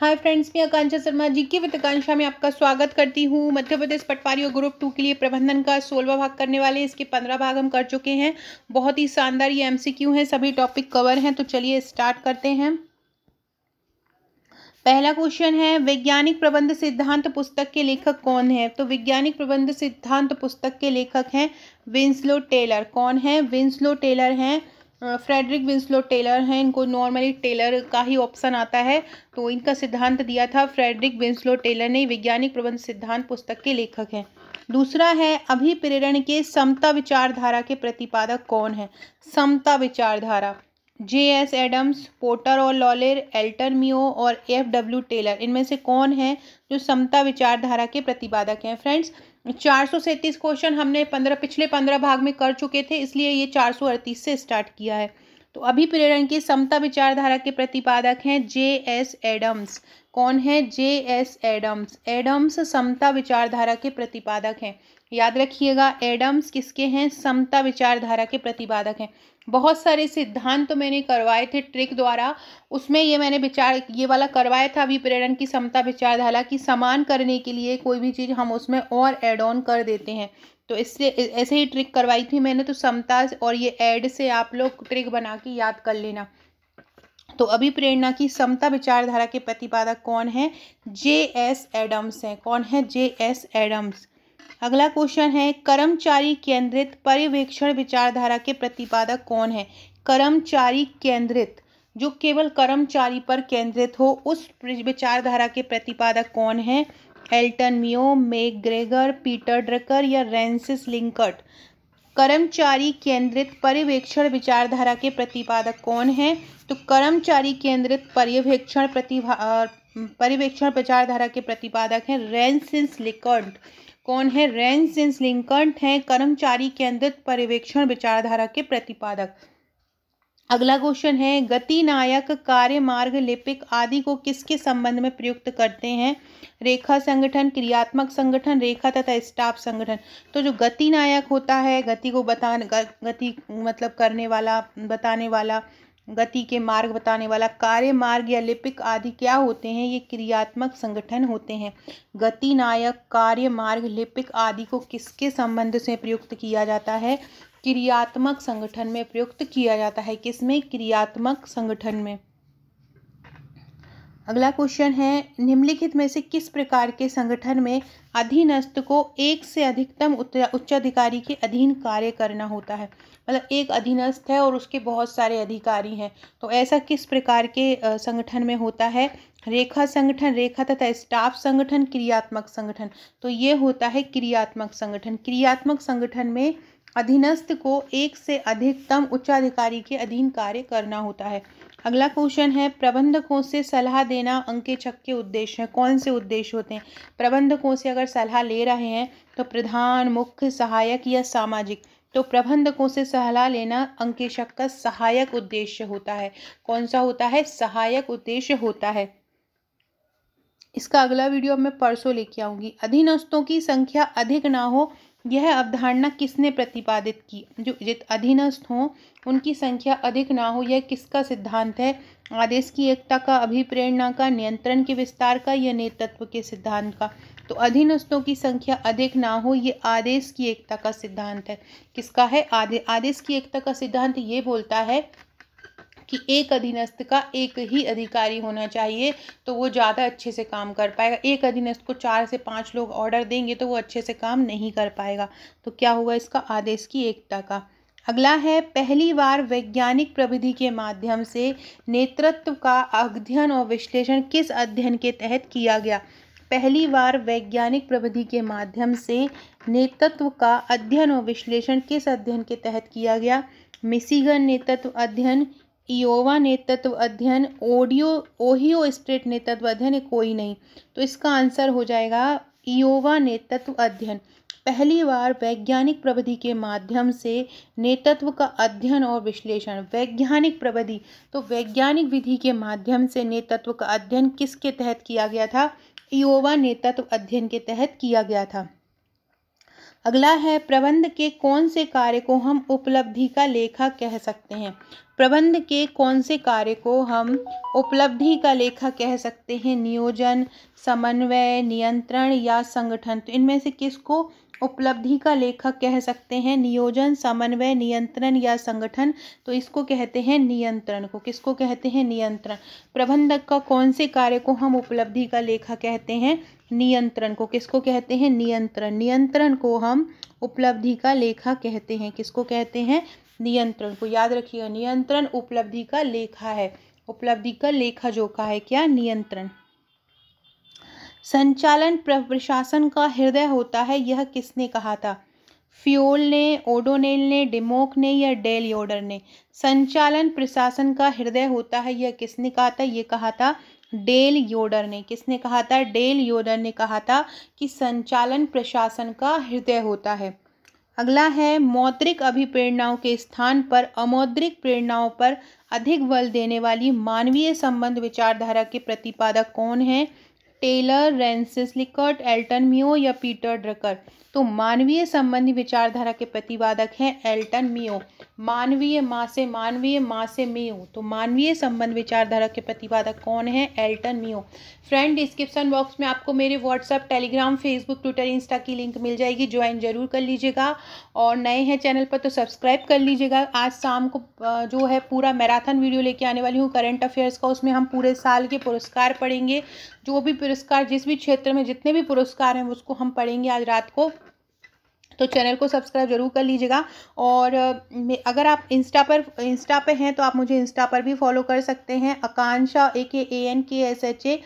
hi friends मैं आकांक्षा शर्मा जी की वित्तकांक्षा में आपका स्वागत करती हूँ मध्य प्रदेश पटवारी और ग्रुप टू के लिए प्रबंधन का सोलवा भाग करने वाले इसके पंद्रह भाग हम कर चुके हैं बहुत ही शानदार ये एमसीक्यू हैं सभी टॉपिक कवर हैं तो चलिए स्टार्ट करते हैं पहला क्वेश्चन है वैज्ञानिक प्रबंध सिद्धांत पुस्तक के लेखक कौन है तो वैज्ञानिक प्रबंध सिद्धांत पुस्तक के लेखक हैं विंस्लो टेलर कौन है विंस्लो टेलर हैं फ्रेडरिक विंस्लो टेलर हैं इनको नॉर्मली टेलर का ही ऑप्शन आता है तो इनका सिद्धांत दिया था फ्रेडरिक विंस्लो टेलर ने वैज्ञानिक प्रबंध सिद्धांत पुस्तक के लेखक हैं दूसरा है अभिप्रेरण के समता विचारधारा के प्रतिपादक कौन है समता विचारधारा जे एस एडम्स पोटर और लॉलेर एल्टर मियो और एफ डब्ल्यू टेलर इनमें से कौन है जो समता विचारधारा के प्रतिपादक हैं फ्रेंड्स चार सौ सैंतीस क्वेश्चन हमने पंद्रह पिछले पंद्रह भाग में कर चुके थे इसलिए ये चार सौ अड़तीस से स्टार्ट किया है तो अभी प्रेरण की समता विचारधारा के प्रतिपादक हैं जे एस एडम्स कौन है जे एस एडम्स एडम्स समता विचारधारा के प्रतिपादक हैं याद रखिएगा एडम्स किसके हैं समता विचारधारा के प्रतिपादक हैं बहुत सारे सिद्धांत तो मैंने करवाए थे ट्रिक द्वारा उसमें ये मैंने विचार ये वाला करवाया था अभी प्रेरण की समता विचारधारा की समान करने के लिए कोई भी चीज़ हम उसमें और एड ऑन कर देते हैं तो इससे ऐसे ही ट्रिक करवाई थी मैंने तो समता और ये एड से आप लोग ट्रिक बना के याद कर लेना तो अभी प्रेरणा की समता विचारधारा के प्रतिपादक कौन है जे एस एडम्स हैं कौन है जे एस एडम्स अगला क्वेश्चन है कर्मचारी केंद्रित पर्यवेक्षण विचारधारा के प्रतिपादक कौन है कर्मचारी केंद्रित जो केवल कर्मचारी पर केंद्रित हो उस विचारधारा के प्रतिपादक कौन है Elton Mayo McGregor Peter Drucker या रेंसिस लिंकट कर्मचारी केंद्रित पर्यवेक्षण विचारधारा के प्रतिपादक कौन है तो कर्मचारी केंद्रित पर्यवेक्षण प्रतिभा पर्यवेक्षण विचारधारा के प्रतिपादक हैं रेंसिस लिकट कौन है रेनसेंस लिंकन है कर्मचारी केंद्रित पर्यवेक्षण विचारधारा के प्रतिपादक अगला क्वेश्चन है गति नायक कार्य मार्ग लिपिक आदि को किसके संबंध में प्रयुक्त करते हैं रेखा संगठन क्रियात्मक संगठन रेखा तथा स्टाफ संगठन तो जो गति नायक होता है गति को बताने गति मतलब करने वाला बताने वाला गति के मार्ग बताने वाला कार्य मार्ग या लिपिक आदि क्या होते हैं ये क्रियात्मक संगठन होते हैं गति नायक कार्य मार्ग लिपिक आदि को किसके संबंध से प्रयुक्त किया जाता है क्रियात्मक संगठन में प्रयुक्त किया जाता है किसमें क्रियात्मक संगठन में अगला क्वेश्चन है निम्नलिखित में से किस प्रकार के संगठन में अधीनस्थ को एक से अधिकतम उच्चाधिकारी के अधीन कार्य करना होता है मतलब एक अधीनस्थ है और उसके बहुत सारे अधिकारी हैं तो ऐसा किस प्रकार के संगठन में होता है रेखा संगठन रेखा तथा स्टाफ संगठन क्रियात्मक संगठन तो ये होता है क्रियात्मक संगठन क्रियात्मक संगठन में अधीनस्थ को एक से अधिकतम उच्चाधिकारी के अधीन कार्य करना होता है अगला क्वेश्चन है प्रबंधकों से सलाह देना अंके छक के उद्देश्य हैं कौन से उद्देश्य होते हैं प्रबंधकों से अगर सलाह ले रहे हैं तो प्रधान मुख्य सहायक या सामाजिक तो प्रबंधकों से सलाह लेना अंकेशक का सहायक उद्देश्य होता है कौन सा होता है सहायक उद्देश्य होता है इसका अगला वीडियो मैं परसों लेके आऊंगी अधीनस्थों की संख्या अधिक ना हो यह अवधारणा किसने प्रतिपादित की जो जित अधीनस्थ हों उनकी संख्या अधिक ना हो यह किसका सिद्धांत है आदेश की एकता का अभिप्रेरणा का नियंत्रण के विस्तार का या नेतृत्व के सिद्धांत का तो अधीनस्थों की संख्या अधिक ना हो ये आदेश की एकता का सिद्धांत है किसका है आदे आदेश की एकता का सिद्धांत ये बोलता है कि एक अधीनस्थ का एक ही अधिकारी होना चाहिए तो वो ज़्यादा अच्छे से काम कर पाएगा एक अधीनस्थ को चार से पाँच लोग ऑर्डर देंगे तो वो अच्छे से काम नहीं कर पाएगा तो क्या हुआ इसका आदेश की एकता का अगला है पहली बार वैज्ञानिक प्रविधि के माध्यम से नेतृत्व का अध्ययन और विश्लेषण किस अध्ययन के तहत किया गया पहली बार वैज्ञानिक प्रविधि के माध्यम से नेतृत्व का अध्ययन और विश्लेषण किस अध्ययन के तहत किया गया मिसिगन नेतृत्व अध्ययन इोवा नेतृत्व अध्ययन ओडियो ओहियो स्टेट नेतृत्व अध्ययन कोई नहीं तो इसका आंसर हो जाएगा इोवा नेतृत्व अध्ययन पहली बार वैज्ञानिक प्रविधि के माध्यम से नेतृत्व का अध्ययन और विश्लेषण वैज्ञानिक प्रविधि तो वैज्ञानिक विधि के माध्यम से नेतृत्व का अध्ययन किसके तहत किया गया था इोवा नेतृत्व तो अध्ययन के तहत किया गया था अगला है प्रबंध के कौन से कार्य को हम उपलब्धि का लेखा कह सकते हैं प्रबंध के कौन से कार्य को हम उपलब्धि का लेखा कह सकते हैं नियोजन समन्वय नियंत्रण या संगठन तो इनमें से किसको उपलब्धि का लेखक कह सकते हैं नियोजन समन्वय नियंत्रण या संगठन तो इसको कहते हैं नियंत्रण को किसको कहते हैं नियंत्रण प्रबंधक का कौन से कार्य को हम उपलब्धि का लेखा कहते हैं नियंत्रण को किसको कहते हैं नियंत्रण नियंत्रण को हम उपलब्धि का लेखा कहते हैं किसको कहते हैं नियंत्रण को याद रखिएगा नियंत्रण उपलब्धि का लेखा है उपलब्धि का लेखा जोखा है क्या नियंत्रण संचालन प्रशासन का हृदय होता है यह किसने कहा था फ्योल ने ओडोनेल ने डिमोक ने या योडर ने संचालन प्रशासन का हृदय होता है यह किसने कहा था यह कहा था डेल योडर ने किसने कहा था डेल योडर ने कहा था कि संचालन प्रशासन का हृदय होता है अगला है मौद्रिक अभिप्रेरणाओं के स्थान पर अमौद्रिक प्रेरणाओं पर अधिक बल देने वाली मानवीय संबंध विचारधारा के प्रतिपादक कौन है Taylor Rensis Likert Elton Mayo या पीटर ड्रकर तो मानवीय संबंधी विचारधारा के प्रतिवादक हैं एल्टन मियो मानवीय माँ से मानवीय माँ से मियो तो मानवीय संबंध विचारधारा के प्रतिपादक कौन है Elton Mayo friend description box में आपको मेरे WhatsApp Telegram Facebook Twitter Insta की लिंक मिल जाएगी ज्वाइन जरूर कर लीजिएगा और नए हैं चैनल पर तो सब्सक्राइब कर लीजिएगा आज शाम को जो है पूरा मैराथन वीडियो लेके आने वाली हूँ करंट अफेयर्स का उसमें हम पूरे साल के पुरस्कार पढ़ेंगे जो भी पुरस्कार जिस भी क्षेत्र में जितने भी पुरस्कार हैं उसको हम पढ़ेंगे आज रात को तो चैनल को सब्सक्राइब जरूर कर लीजिएगा और अगर आप इंस्टा पर इंस्टा पे हैं तो आप मुझे इंस्टा पर भी फॉलो कर सकते हैं Akanksha A K A N K S H A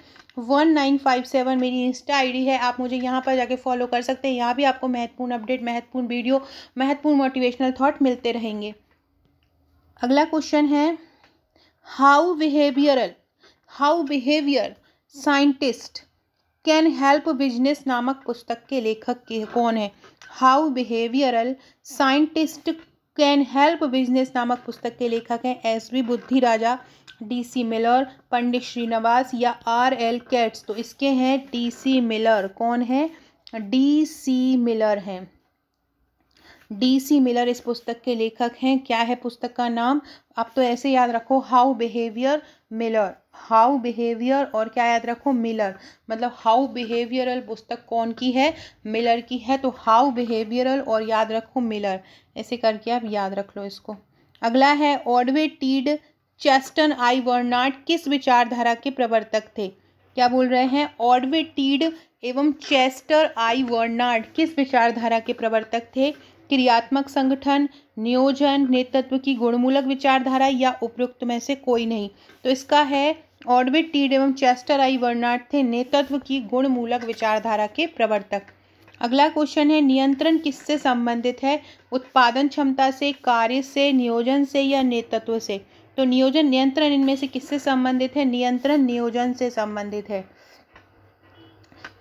one nine five seven मेरी इंस्टा आईडी है आप मुझे यहाँ पर जाके फॉलो कर सकते हैं यहाँ भी आपको महत्वपूर्ण अपडेट महत्वपूर्ण वीडियो महत्वपूर्ण मोटिवेशनल थॉट मिलते रहेंगे अगला क्वेश्चन है how behavioural how behaviour scientist can help business नामक पुस्तक के लेखक के कौन है how behavioural scientist can help business नामक पुस्तक के लेखक हैं S V Buddhi Raja D C Miller Pandit Srinivas या आर एल कैट्स तो इसके हैं डी सी मिलर कौन है डी सी मिलर हैं डी सी मिलर इस पुस्तक के लेखक हैं क्या है पुस्तक का नाम आप तो ऐसे याद रखो how behaviour Miller how behaviour और क्या याद रखो मिलर मतलब हाउ बिहेवियरल पुस्तक कौन की है मिलर की है तो हाउ बिहेवियरल और याद रखो मिलर ऐसे करके आप याद रख लो इसको अगला है ऑडवे टीड चेस्टन आई वर्नाट किस विचारधारा के प्रवर्तक थे क्या बोल रहे हैं ऑडवे टीड एवं चेस्टर आई वर्नाड किस विचारधारा के प्रवर्तक थे क्रियात्मक संगठन नियोजन नेतृत्व की गुणमूलक विचारधारा या उपयुक्त में से कोई नहीं तो इसका है ऑडविट टीड एवं चेस्टर आई वर्नार्ड थे नेतृत्व की गुणमूलक विचारधारा के प्रवर्तक अगला क्वेश्चन है नियंत्रण किससे संबंधित है उत्पादन क्षमता से कार्य से नियोजन से या नेतृत्व से तो नियोजन नियंत्रण इनमें से किससे संबंधित है नियंत्रण नियोजन से संबंधित है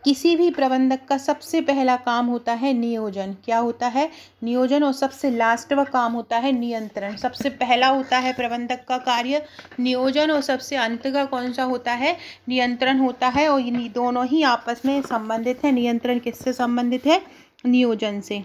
किसी भी प्रबंधक का सबसे पहला काम होता है नियोजन क्या होता है नियोजन और सबसे लास्ट व काम होता है नियंत्रण सबसे पहला होता है प्रबंधक का कार्य नियोजन और सबसे अंत का कौन सा होता है नियंत्रण होता है और ये दोनों ही आपस में संबंधित है नियंत्रण किससे संबंधित है नियोजन से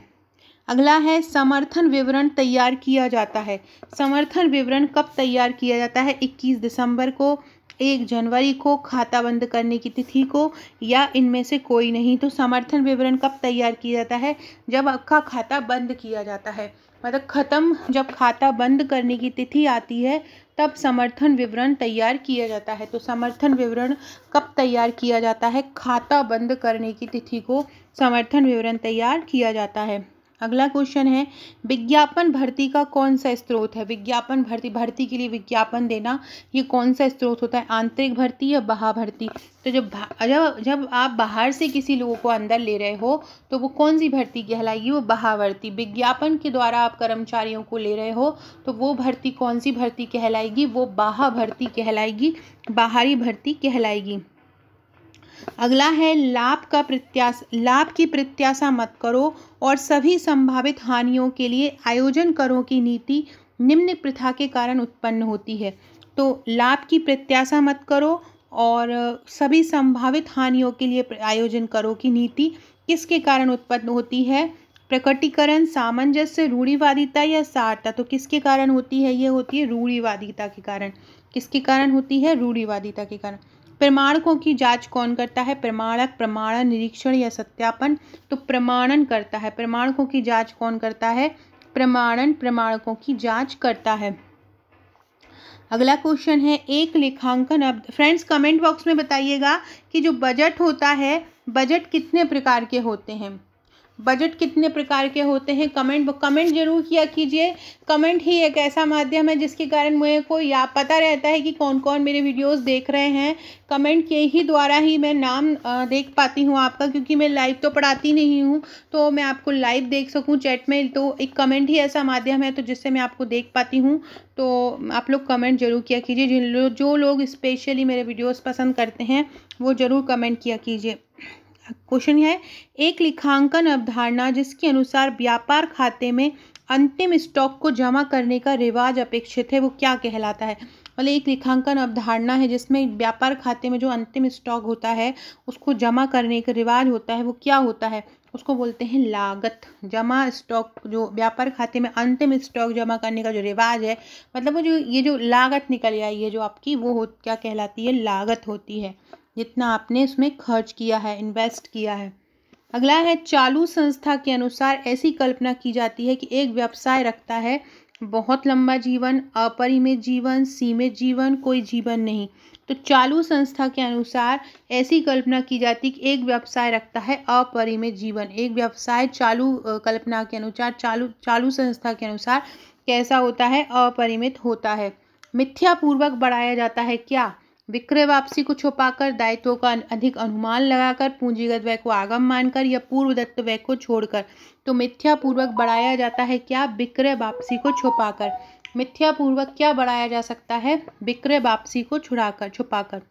अगला है समर्थन विवरण तैयार किया जाता है समर्थन विवरण कब तैयार किया जाता है इक्कीस दिसंबर को एक जनवरी को खाता बंद करने की तिथि को या इनमें से कोई नहीं तो समर्थन विवरण कब तैयार किया जाता है जब आपका खाता बंद किया जाता है मतलब ख़त्म जब खाता बंद करने की तिथि आती है तब समर्थन विवरण तैयार किया जाता है तो समर्थन विवरण कब तैयार किया जाता है खाता बंद करने की तिथि को समर्थन विवरण तैयार किया जाता है अगला क्वेश्चन है विज्ञापन भर्ती का कौन सा स्रोत है विज्ञापन भर्ती भर्ती के लिए विज्ञापन देना ये कौन सा स्रोत होता है आंतरिक भर्ती या बाहा भर्ती तो जब जब जब आप बाहर से किसी लोगों को अंदर ले रहे हो तो वो कौन सी भर्ती कहलाएगी वो भर्ती विज्ञापन के द्वारा आप कर्मचारियों को ले रहे हो तो वो भर्ती कौन सी भर्ती कहलाएगी वो बाहा भर्ती कहलाएगी बाहरी भर्ती कहलाएगी अगला है लाभ का प्रत्याशा लाभ की प्रत्याशा मत करो और सभी संभावित हानियों के लिए आयोजन करो की नीति निम्न प्रथा के कारण उत्पन्न होती है तो लाभ की प्रत्याशा मत करो और सभी संभावित हानियों के लिए आयोजन करो की नीति किसके कारण उत्पन्न होती है प्रकटीकरण सामंजस्य रूढ़िवादिता या सारता तो किसके कारण होती है ये होती है रूढ़िवादिता के कारण किसके कारण होती है रूढ़ीवादिता के कारण प्रमाणकों की जांच कौन करता है प्रमाणक प्रमाणन निरीक्षण या सत्यापन तो प्रमाणन करता है प्रमाणकों की जांच कौन करता है प्रमाणन प्रमाणकों की जांच करता है अगला क्वेश्चन है एक लेखांकन अब फ्रेंड्स कमेंट बॉक्स में बताइएगा कि जो बजट होता है बजट कितने प्रकार के होते हैं बजट कितने प्रकार के होते हैं कमेंट कमेंट जरूर किया कीजिए कमेंट ही एक ऐसा माध्यम है जिसके कारण मुझे को या पता रहता है कि कौन कौन मेरे वीडियोस देख रहे हैं कमेंट के ही द्वारा ही मैं नाम देख पाती हूँ आपका क्योंकि मैं लाइव तो पढ़ाती नहीं हूँ तो मैं आपको लाइव देख सकूँ चैट में तो एक कमेंट ही ऐसा माध्यम है तो जिससे मैं आपको देख पाती हूँ तो आप लोग कमेंट जरूर किया कीजिए जिन लोग जो लोग स्पेशली मेरे वीडियोज़ पसंद करते हैं वो ज़रूर कमेंट किया कीजिए क्वेश्चन है एक लेखांकन अवधारणा जिसके अनुसार व्यापार खाते में अंतिम स्टॉक को जमा करने का रिवाज अपेक्षित है वो क्या कहलाता है मतलब एक लेखांकन अवधारणा है जिसमें व्यापार खाते में जो अंतिम स्टॉक होता है उसको जमा करने का रिवाज होता है वो क्या होता है उसको बोलते हैं लागत जमा स्टॉक जो व्यापार खाते में अंतिम स्टॉक जमा करने का जो रिवाज है मतलब वो जो ये जो लागत निकल आई है जो आपकी वो हो क्या कहलाती है लागत होती है जितना आपने उसमें खर्च किया है इन्वेस्ट किया है अगला है चालू संस्था के अनुसार ऐसी कल्पना की जाती है कि एक व्यवसाय रखता है बहुत लंबा जीवन अपरिमित जीवन सीमित जीवन कोई जीवन नहीं तो चालू संस्था के अनुसार ऐसी कल्पना की जाती कि एक व्यवसाय रखता है अपरिमित जीवन एक व्यवसाय चालू कल्पना के अनुसार चालू चालू संस्था के अनुसार कैसा होता है अपरिमित होता है मिथ्यापूर्वक बढ़ाया जाता है क्या विक्रय वापसी को छुपाकर दायित्वों का अधिक अनुमान लगाकर पूंजीगत व्यय को आगम मानकर या पूर्व दत्त व्यय को छोड़कर तो मिथ्यापूर्वक बढ़ाया जाता है क्या विक्रय वापसी को छुपाकर मिथ्यापूर्वक क्या बढ़ाया जा सकता है विक्रय वापसी को छुड़ाकर छुपाकर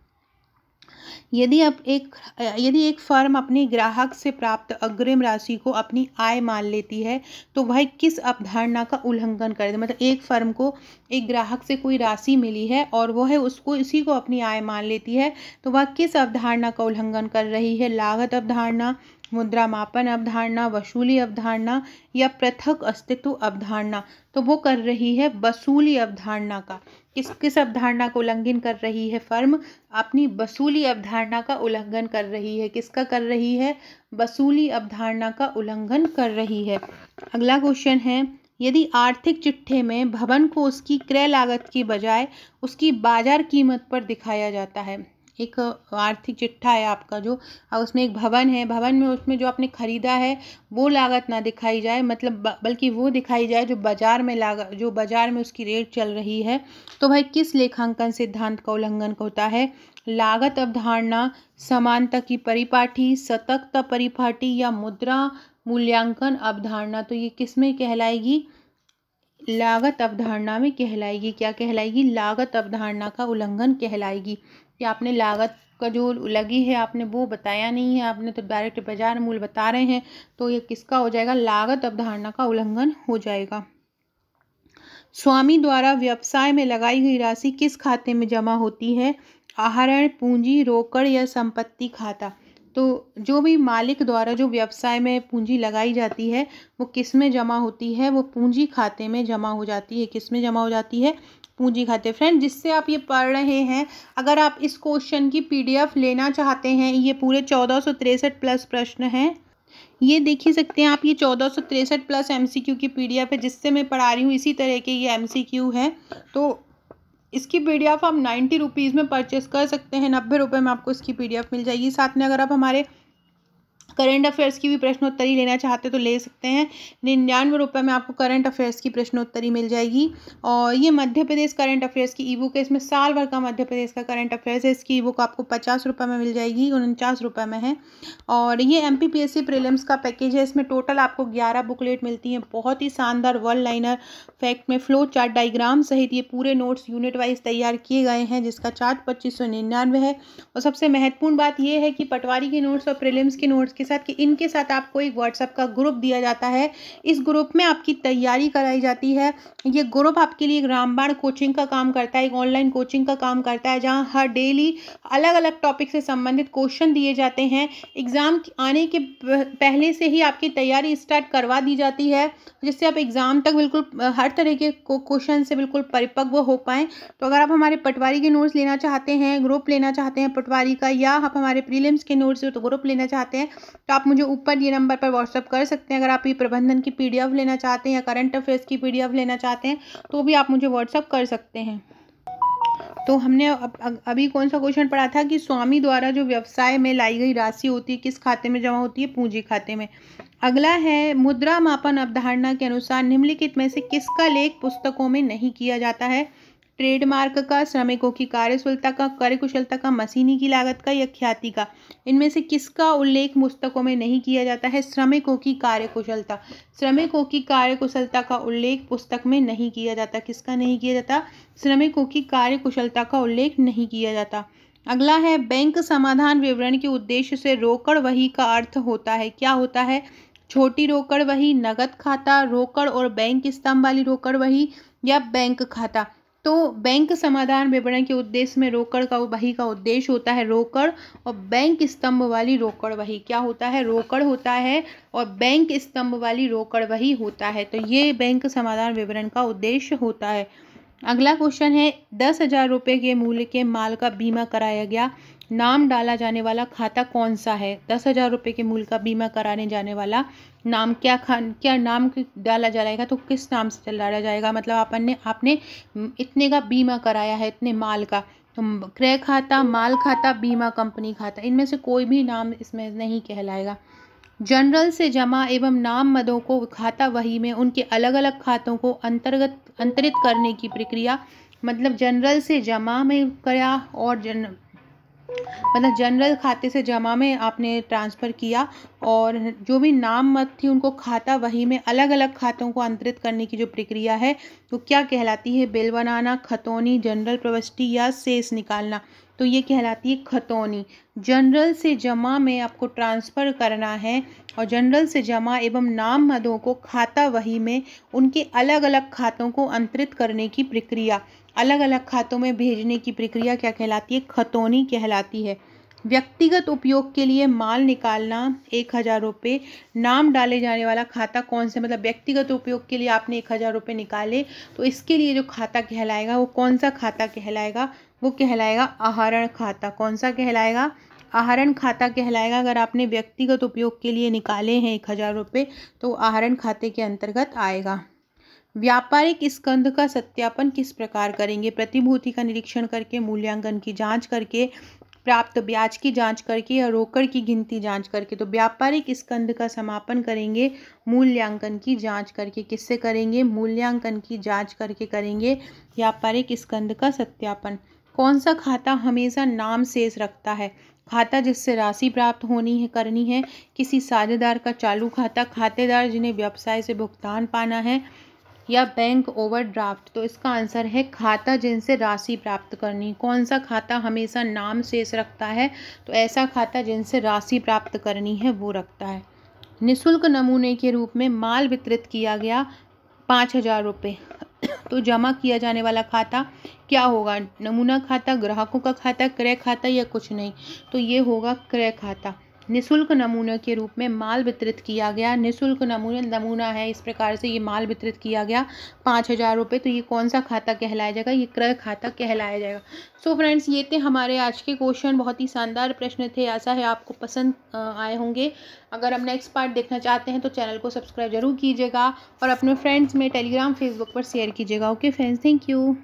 यदि आप एक यदि एक फर्म अपने ग्राहक से प्राप्त अग्रिम राशि को अपनी आय मान लेती है तो वह किस अवधारणा का उल्लंघन कर मतलब एक फर्म को एक ग्राहक से कोई राशि मिली है और वह उसको इसी को अपनी आय मान लेती है तो वह किस अवधारणा का उल्लंघन कर रही है लागत अवधारणा मुद्रा मापन अवधारणा वसूली अवधारणा या पृथक अस्तित्व अवधारणा तो वो कर रही है वसूली अवधारणा का किस किस अवधारणा को उल्लंघन कर रही है फर्म अपनी वसूली अवधारणा का उल्लंघन कर रही है किसका कर रही है वसूली अवधारणा का उल्लंघन कर रही है अगला क्वेश्चन है यदि आर्थिक चिट्ठे में भवन को उसकी क्रय लागत की बजाय उसकी बाजार कीमत पर दिखाया जाता है एक आर्थिक चिट्ठा है आपका जो उसमें एक भवन है भवन में उसमें जो आपने ख़रीदा है वो लागत ना दिखाई जाए मतलब बल्कि वो दिखाई जाए जो बाज़ार में लागत जो बाज़ार में उसकी रेट चल रही है तो भाई किस लेखांकन सिद्धांत का उल्लंघन होता है लागत अवधारणा समानता की परिपाठी सतर्कता परिपाठी या मुद्रा मूल्यांकन अवधारणा तो ये किस में कहलाएगी लागत अवधारणा में कहलाएगी क्या कहलाएगी लागत अवधारणा का उल्लंघन कहलाएगी कि आपने लागत का जो लगी है आपने वो बताया नहीं है आपने तो डायरेक्ट बाजार मूल्य बता रहे हैं तो ये किसका हो जाएगा लागत अवधारणा का उल्लंघन हो जाएगा स्वामी द्वारा व्यवसाय में लगाई गई राशि किस खाते में जमा होती है आहरण पूंजी रोकड़ या संपत्ति खाता तो जो भी मालिक द्वारा जो व्यवसाय में पूंजी लगाई जाती है वो किस में जमा होती है वो पूंजी खाते में जमा हो जाती है किस में जमा हो जाती है पूंजी खाते फ्रेंड जिससे आप ये पढ़ रहे हैं अगर आप इस क्वेश्चन की पीडीएफ लेना चाहते हैं ये पूरे चौदह प्लस प्रश्न हैं ये देख ही सकते हैं आप ये चौदह सौ तिरसठ प्लस एमसीक्यू की पीडीएफ है जिससे मैं पढ़ा रही हूँ इसी तरह के ये एमसीक्यू है तो इसकी पीडीएफ आप नाइन्टी रुपीज़ में परचेस कर सकते हैं नब्बे रुपये में आपको इसकी पीडीएफ मिल जाएगी साथ में अगर आप हमारे करंट अफेयर्स की भी प्रश्नोत्तरी लेना चाहते तो ले सकते हैं निन्यानवे रुपये में आपको करंट अफेयर्स की प्रश्नोत्तरी मिल जाएगी और ये मध्य प्रदेश करंट अफेयर्स की ई बुक है इसमें साल भर का मध्य प्रदेश का करंट अफेयर्स है इसकी ई बुक आपको पचास रुपये में मिल जाएगी उनचास रुपये में है और ये एम पी पी प्रीलिम्स का पैकेज है इसमें टोटल आपको ग्यारह बुकलेट मिलती हैं बहुत ही शानदार वर्ल्ड लाइनर फैक्ट में फ्लो चार्ट डाइग्राम सहित ये पूरे नोट्स यूनिट वाइज तैयार किए गए हैं जिसका चार्ट पच्चीस सौ निन्यानवे है और सबसे महत्वपूर्ण बात यह है कि पटवारी के नोट्स और प्रिलिम्स के नोट्स के के साथ कि इनके साथ आपको एक व्हाट्सअप का ग्रुप दिया जाता है इस ग्रुप में आपकी तैयारी कराई जाती है ये ग्रुप आपके लिए एक रामबाण कोचिंग का काम करता है एक ऑनलाइन कोचिंग का काम करता है जहाँ हर डेली अलग अलग टॉपिक से संबंधित क्वेश्चन दिए जाते हैं एग्ज़ाम आने के पहले से ही आपकी तैयारी स्टार्ट करवा दी जाती है जिससे आप एग्ज़ाम तक बिल्कुल हर तरह के क्वेश्चन से बिल्कुल परिपक्व हो पाएँ तो अगर आप हमारे पटवारी के नोट्स लेना चाहते हैं ग्रुप लेना चाहते हैं पटवारी का या आप हमारे प्रीलिम्स के नोट्स तो ग्रुप लेना चाहते हैं तो आप मुझे ऊपर ये नंबर पर व्हाट्सअप कर सकते हैं अगर आप ये प्रबंधन की पी लेना चाहते हैं या करंट अफेयर्स की पी लेना चाहते हैं तो भी आप मुझे व्हाट्सअप कर सकते हैं तो हमने अब अभी कौन सा क्वेश्चन पढ़ा था कि स्वामी द्वारा जो व्यवसाय में लाई गई राशि होती है किस खाते में जमा होती है पूंजी खाते में अगला है मुद्रा मापन अवधारणा के अनुसार निम्नलिखित में से किसका लेख पुस्तकों में नहीं किया जाता है ट्रेडमार्क का श्रमिकों की कार्यशुलता का कार्यकुशलता का मशीनी की लागत का या ख्याति का इनमें से किसका उल्लेख पुस्तकों में नहीं किया जाता है श्रमिकों की कार्यकुशलता श्रमिकों की कार्यकुशलता का उल्लेख पुस्तक में नहीं किया जाता किसका नहीं किया जाता श्रमिकों की कार्यकुशलता का उल्लेख नहीं किया जाता अगला है बैंक समाधान विवरण के उद्देश्य से रोकड़ वही का अर्थ होता है क्या होता है छोटी रोकड़ वही नगद खाता रोकड़ और बैंक स्तंभ वाली रोकड़ वही या बैंक खाता तो बैंक समाधान विवरण के उद्देश्य में रोकड़ का वही का उद्देश्य होता है रोकड़ और बैंक स्तंभ वाली रोकड़ वही क्या होता है रोकड़ होता है और बैंक स्तंभ वाली रोकड़ वही होता है तो ये बैंक समाधान विवरण का उद्देश्य होता है अगला क्वेश्चन है दस हजार रुपये के मूल्य के माल का बीमा कराया गया नाम डाला जाने वाला खाता कौन सा है दस हज़ार रुपये के मूल का बीमा कराने जाने वाला नाम क्या खान क्या नाम डाला जाएगा तो किस नाम से डाला जाएगा मतलब अपन ने आपने इतने का बीमा कराया है इतने माल का तो क्रय खाता माल खाता बीमा कंपनी खाता इनमें से कोई भी नाम इसमें नहीं कहलाएगा जनरल से जमा एवं नाम मदों को खाता वही में उनके अलग अलग खातों को अंतर्गत अंतरित करने की प्रक्रिया मतलब जनरल से जमा में कराया और जन मतलब जनरल खाते से जमा में आपने ट्रांसफ़र किया और जो भी नाम मत थी उनको खाता वही में अलग अलग खातों को अंतरित करने की जो प्रक्रिया है वो तो क्या कहलाती है बिल बनाना खतौनी जनरल प्रविष्टि या सेस निकालना तो ये कहलाती है खतौनी जनरल से जमा में आपको ट्रांसफ़र करना है और जनरल से जमा एवं नाम मदों को खाता वही में उनके अलग अलग खातों को अंतरित करने की प्रक्रिया अलग अलग खातों में भेजने की प्रक्रिया क्या कहलाती है खतौनी कहलाती है व्यक्तिगत उपयोग के लिए माल निकालना एक हज़ार रुपये नाम डाले जाने वाला खाता कौन सा मतलब व्यक्तिगत उपयोग के लिए आपने एक हज़ार रुपये निकाले तो इसके लिए जो खाता कहलाएगा वो कौन सा खाता कहलाएगा वो कहलाएगा आहरण खाता कौन सा कहलाएगा आहरण खाता कहलाएगा अगर आपने व्यक्तिगत उपयोग के लिए निकाले हैं एक हज़ार रुपये तो आहरण खाते के अंतर्गत आएगा व्यापारिक स्कंध का सत्यापन किस प्रकार करेंगे प्रतिभूति का निरीक्षण करके मूल्यांकन की जांच करके प्राप्त ब्याज की जांच करके या रोकड़ की गिनती जांच करके तो व्यापारिक स्कंध का समापन करेंगे मूल्यांकन की जांच करके किससे करेंगे मूल्यांकन की जांच करके करेंगे व्यापारिक स्कंध का सत्यापन कौन सा खाता हमेशा नाम शेष रखता है खाता जिससे राशि प्राप्त होनी है करनी है किसी साझेदार का चालू खाता खातेदार जिन्हें व्यवसाय से भुगतान पाना है या बैंक ओवरड्राफ्ट तो इसका आंसर है खाता जिनसे राशि प्राप्त करनी कौन सा खाता हमेशा नाम शेष रखता है तो ऐसा खाता जिनसे राशि प्राप्त करनी है वो रखता है निशुल्क नमूने के रूप में माल वितरित किया गया पाँच हज़ार रुपये तो जमा किया जाने वाला खाता क्या होगा नमूना खाता ग्राहकों का खाता क्रय खाता या कुछ नहीं तो ये होगा क्रय खाता निशुल्क नमूने के रूप में माल वितरित किया गया निशुल्क नमूने नमूना है इस प्रकार से ये माल वितरित किया गया पाँच हज़ार रुपये तो ये कौन सा खाता कहलाया जाएगा ये क्रय खाता कहलाया जाएगा सो so फ्रेंड्स ये थे हमारे आज के क्वेश्चन बहुत ही शानदार प्रश्न थे ऐसा है आपको पसंद आए होंगे अगर हम नेक्स्ट पार्ट देखना चाहते हैं तो चैनल को सब्सक्राइब जरूर कीजिएगा और अपने फ्रेंड्स में टेलीग्राम फेसबुक पर शेयर कीजिएगा ओके फ्रेंड्स थैंक यू